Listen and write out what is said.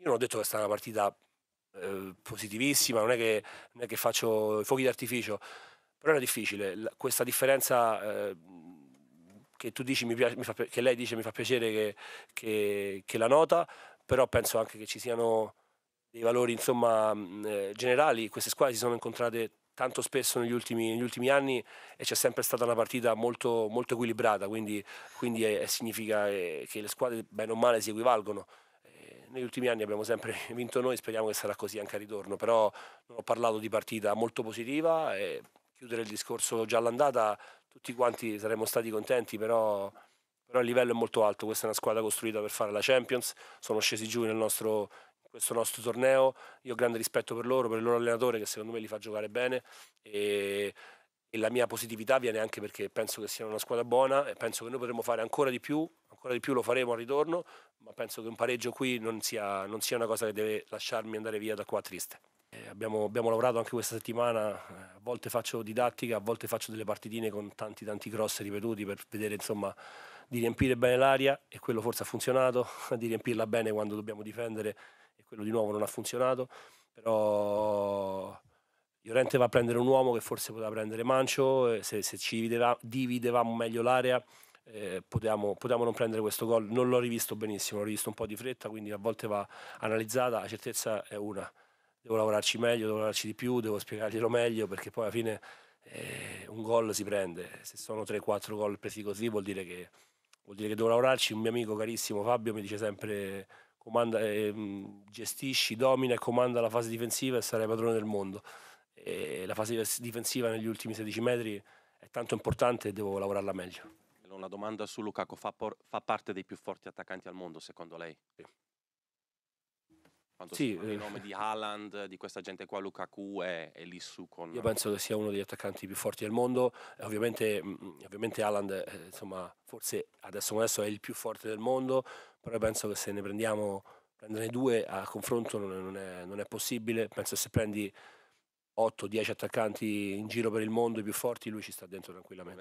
Io non ho detto che è stata una partita eh, positivissima, non è, che, non è, che, faccio i fuochi d'artificio, però era difficile. La, questa differenza eh, che tu dici, mi piace, mi fa, che lei dice mi fa piacere che, che, che, la nota, però penso anche che ci siano dei valori insomma, mm, eh, generali. Queste squadre si sono incontrate tanto spesso negli ultimi, negli ultimi, anni e c'è sempre stata una partita molto, molto equilibrata, quindi, quindi è, eh, è significa eh, che le squadre bene o male si equivalgono negli ultimi anni abbiamo sempre vinto noi, speriamo che sarà così anche a ritorno, però ho parlato di partita molto positiva e chiudere il discorso già all'andata, tutti quanti saremmo stati contenti, però, però il livello è molto alto, questa è una squadra costruita per fare la Champions, sono scesi giù nel nostro questo nostro torneo. Io ho grande rispetto per loro, per il loro allenatore che secondo me li fa giocare bene e, e la mia positività viene anche perché penso che sia una squadra buona e penso che noi potremo fare ancora di più ancora di più lo faremo al ritorno, ma penso che un pareggio qui non sia, non sia una cosa che deve lasciarmi andare via da qua triste. Eh, abbiamo, abbiamo, lavorato anche questa settimana, eh, a volte faccio didattica, a volte faccio delle partitine con tanti tanti cross ripetuti per vedere insomma di riempire bene l'aria e quello forse ha funzionato, di riempirla bene quando dobbiamo difendere e quello di nuovo non ha funzionato, però Llorente va a prendere un uomo che forse poteva prendere Mancio, se, se ci divideva, dividevamo meglio l'area eh, potevamo, potevamo, non prendere questo gol. Non l'ho rivisto benissimo, l'ho rivisto un po' di fretta, quindi a volte va analizzata, la certezza è una. Devo lavorarci meglio, devo lavorarci di più, devo spiegarglielo meglio, perché poi alla fine eh, un gol si prende. Se sono 3-4 gol presi così vuol dire, che, vuol dire che devo lavorarci. Un mio amico carissimo Fabio mi dice sempre comanda, eh, mm, gestisci, domina e comanda la fase difensiva e sarai padrone del mondo. E la fase difensiva negli ultimi 16 metri è tanto importante e devo lavorarla meglio una domanda su Lukaku, fa, por, fa, parte dei più forti attaccanti al mondo secondo lei? Sì. Quando sì, eh, il nome di Haaland, di questa gente qua, Lukaku è, è lì su con... Io penso che sia uno degli attaccanti più forti del mondo, ovviamente, mm, mm, ovviamente Haaland eh, insomma, forse adesso come adesso è il più forte del mondo, però penso che se ne prendiamo, prenderne due a confronto non è, non è, non è possibile, penso che se prendi 8-10 attaccanti in giro per il mondo, i più forti, lui ci sta dentro tranquillamente.